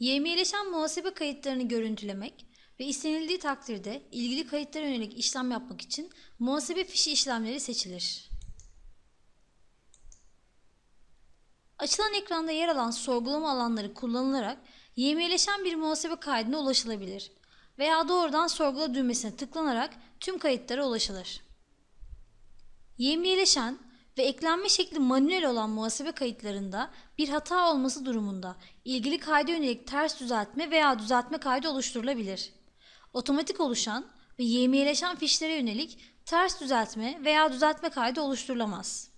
YM'leşen muhasebe kayıtlarını görüntülemek ve istenildiği takdirde ilgili kayıtlara yönelik işlem yapmak için muhasebe fişi işlemleri seçilir. Açılan ekranda yer alan sorgulama alanları kullanılarak YM'leşen bir muhasebe kaydına ulaşılabilir veya doğrudan sorgula düğmesine tıklanarak tüm kayıtlara ulaşılır. YM'leşen ve eklenme şekli manuel olan muhasebe kayıtlarında bir hata olması durumunda ilgili kayda yönelik ters düzeltme veya düzeltme kaydı oluşturulabilir. Otomatik oluşan ve yemiyeleşen fişlere yönelik ters düzeltme veya düzeltme kaydı oluşturulamaz.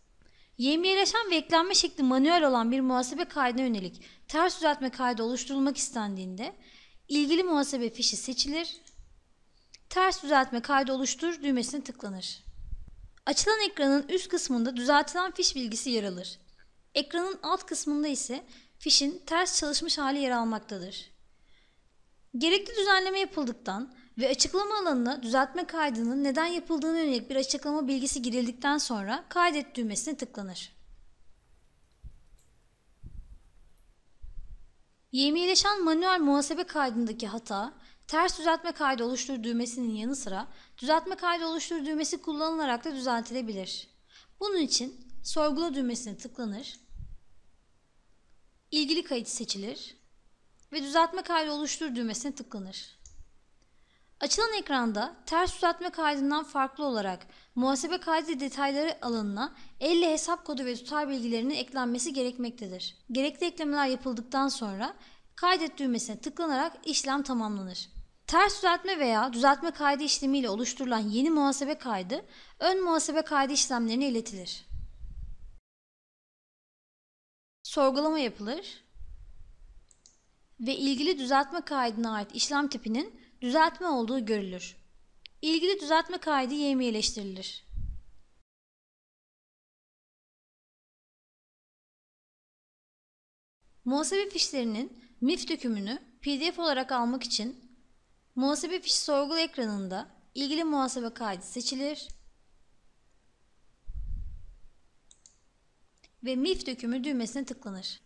Yemiyeleşen ve eklenme şekli manuel olan bir muhasebe kaydına yönelik ters düzeltme kaydı oluşturulmak istendiğinde ilgili muhasebe fişi seçilir, ters düzeltme kaydı oluştur düğmesine tıklanır. Açılan ekranın üst kısmında düzeltilen fiş bilgisi yer alır. Ekranın alt kısmında ise fişin ters çalışmış hali yer almaktadır. Gerekli düzenleme yapıldıktan ve açıklama alanına düzeltme kaydının neden yapıldığına yönelik bir açıklama bilgisi girildikten sonra kaydet düğmesine tıklanır. Yemiyeleşen manuel muhasebe kaydındaki hata Ters düzeltme kaydı oluştur düğmesinin yanı sıra düzeltme kaydı oluştur düğmesi kullanılarak da düzeltilebilir. Bunun için sorgula düğmesine tıklanır, ilgili kayıt seçilir ve düzeltme kaydı oluştur düğmesine tıklanır. Açılan ekranda ters düzeltme kaydından farklı olarak muhasebe kaydı detayları alanına 50 hesap kodu ve tutar bilgilerinin eklenmesi gerekmektedir. Gerekli eklemeler yapıldıktan sonra kaydet düğmesine tıklanarak işlem tamamlanır. Ters düzeltme veya düzeltme kaydı işlemiyle oluşturulan yeni muhasebe kaydı ön muhasebe kaydı işlemlerine iletilir. Sorgulama yapılır ve ilgili düzeltme kaydına ait işlem tipinin düzeltme olduğu görülür. İlgili düzeltme kaydı yemiyeleştirilir. Muhasebe fişlerinin MIF dökümünü PDF olarak almak için Muhasebe fişi sorgul ekranında ilgili muhasebe kaydı seçilir ve MIF dökümü düğmesine tıklanır.